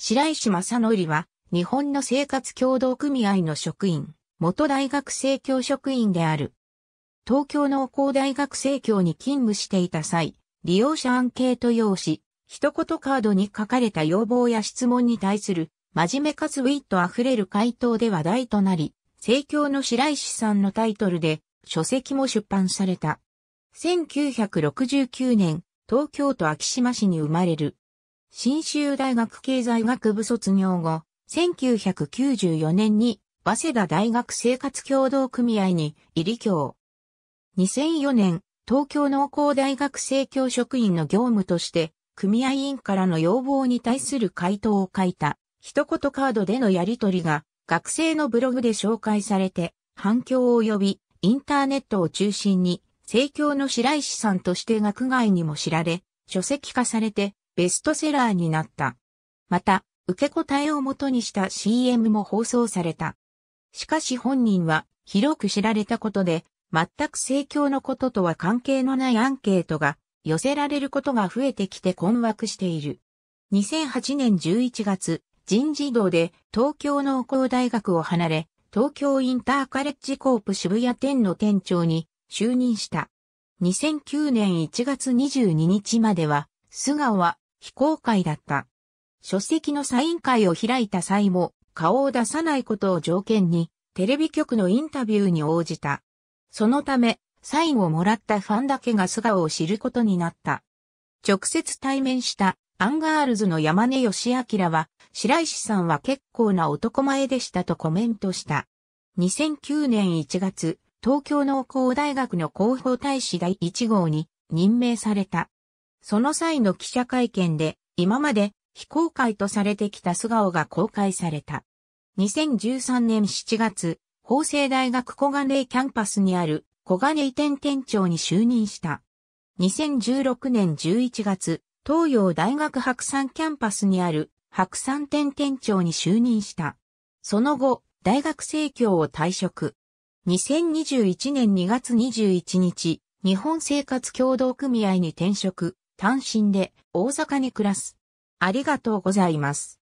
白石正則は、日本の生活協同組合の職員、元大学生協職員である。東京農工大学生協に勤務していた際、利用者アンケート用紙、一言カードに書かれた要望や質問に対する、真面目かつウィット溢れる回答で話題となり、生協の白石さんのタイトルで、書籍も出版された。1969年、東京都秋島市に生まれる。新州大学経済学部卒業後、1994年に早稲田大学生活協同組合に入り協。2004年、東京農工大学生協職員の業務として、組合員からの要望に対する回答を書いた、一言カードでのやり取りが、学生のブログで紹介されて、反響を呼び、インターネットを中心に、生協の白石さんとして学外にも知られ、書籍化されて、ベストセラーになった。また、受け答えをもとにした CM も放送された。しかし本人は広く知られたことで、全く盛況のこととは関係のないアンケートが寄せられることが増えてきて困惑している。2008年11月、人事堂動で東京農工大学を離れ、東京インターカレッジコープ渋谷店の店長に就任した。2009年1月22日までは、素顔は非公開だった。書籍のサイン会を開いた際も、顔を出さないことを条件に、テレビ局のインタビューに応じた。そのため、サインをもらったファンだけが素顔を知ることになった。直接対面したアンガールズの山根義明は、白石さんは結構な男前でしたとコメントした。2009年1月、東京農工大学の広報大使第1号に任命された。その際の記者会見で、今まで非公開とされてきた素顔が公開された。2013年7月、法政大学小金井キャンパスにある小金井店店長に就任した。2016年11月、東洋大学白山キャンパスにある白山店店長に就任した。その後、大学生協を退職。2021年2月21日、日本生活協同組合に転職、単身で大阪に暮らす。ありがとうございます。